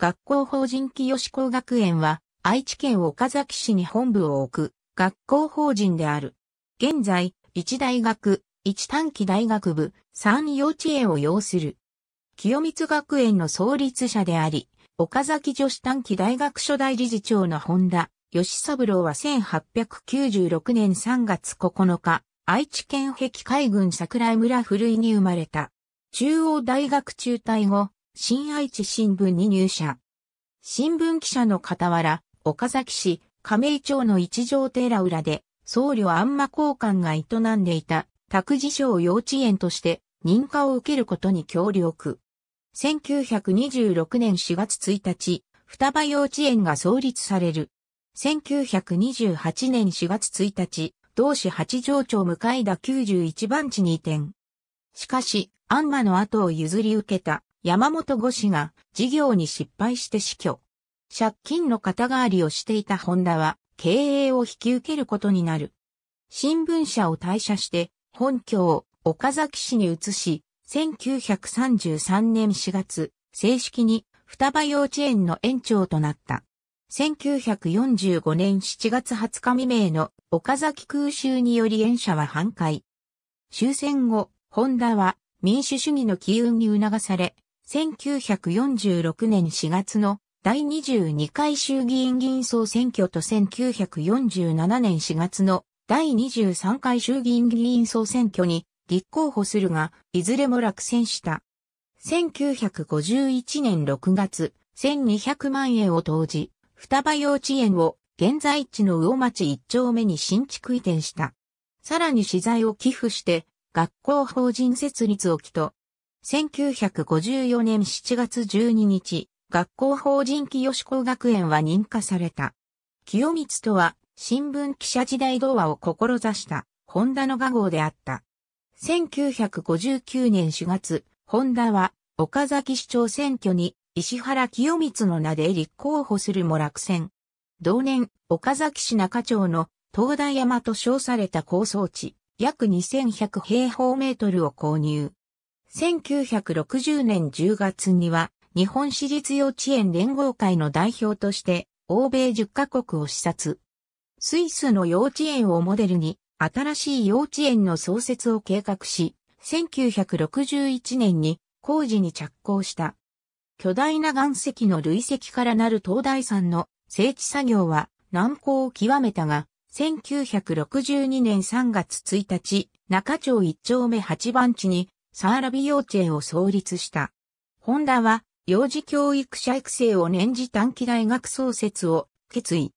学校法人清子学園は、愛知県岡崎市に本部を置く、学校法人である。現在、一大学、一短期大学部、三幼稚園を要する。清光学園の創立者であり、岡崎女子短期大学初代理事長の本田、吉三郎は1896年3月9日、愛知県壁海軍桜井村古井に生まれた。中央大学中退後、新愛知新聞に入社。新聞記者の傍ら、岡崎市亀井町の一条寺裏で、僧侶安間交換が営んでいた、託児所幼稚園として認可を受けることに協力。1926年4月1日、双葉幼稚園が創立される。1928年4月1日、同市八条町向田91番地に移転。しかし、安間の後を譲り受けた山本五氏が事業に失敗して死去。借金の肩代わりをしていたホンダは経営を引き受けることになる。新聞社を退社して本拠を岡崎市に移し、1933年4月、正式に双葉幼稚園の園長となった。1945年7月20日未明の岡崎空襲により園舎は半壊。終戦後、ホンダは民主主義の機運に促され、1946年4月の第22回衆議院議員総選挙と1947年4月の第23回衆議院議員総選挙に立候補するが、いずれも落選した。1951年6月、1200万円を投じ、双葉幼稚園を現在地の魚町一丁目に新築移転した。さらに資材を寄付して、学校法人設立を起と、1954年7月12日、学校法人清子学園は認可された。清光とは、新聞記者時代童話を志した、ホンダの画号であった。1959年4月、ホンダは、岡崎市長選挙に、石原清光の名で立候補するも落選。同年、岡崎市中町の東大山と称された構想地、約2100平方メートルを購入。1960年10月には日本私立幼稚園連合会の代表として欧米10カ国を視察。スイスの幼稚園をモデルに新しい幼稚園の創設を計画し、1961年に工事に着工した。巨大な岩石の累積からなる東大山の整地作業は難航を極めたが、1962年3月1日、中町1丁目8番地にサーラビ幼稚園を創立した。ホンダは、幼児教育者育成を年次短期大学創設を決意。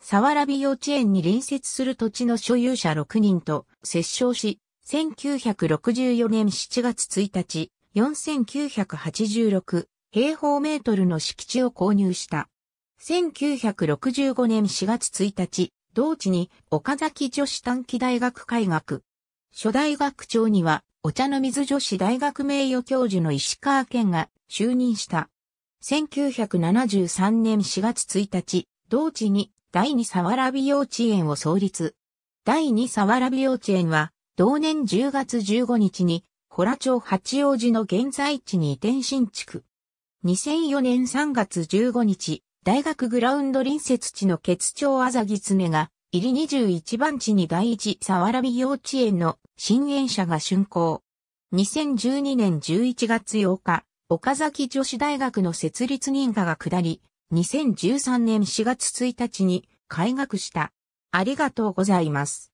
サワラビ幼稚園に隣接する土地の所有者6人と接触し、1964年7月1日、4986平方メートルの敷地を購入した。1965年4月1日、同地に岡崎女子短期大学開学。初代学長にはお茶の水女子大学名誉教授の石川県が就任した。1973年4月1日、同地に第二沢良美幼稚園を創立。第二沢良美幼稚園は、同年10月15日に、ホ町八王子の現在地に移転新築。2004年3月15日、大学グラウンド隣接地の結ツ町あざぎ爪が、入り21番地に第一沢良美幼稚園の新園舎が竣工。2012年11月8日、岡崎女子大学の設立認可が下り、2013年4月1日に開学した。ありがとうございます。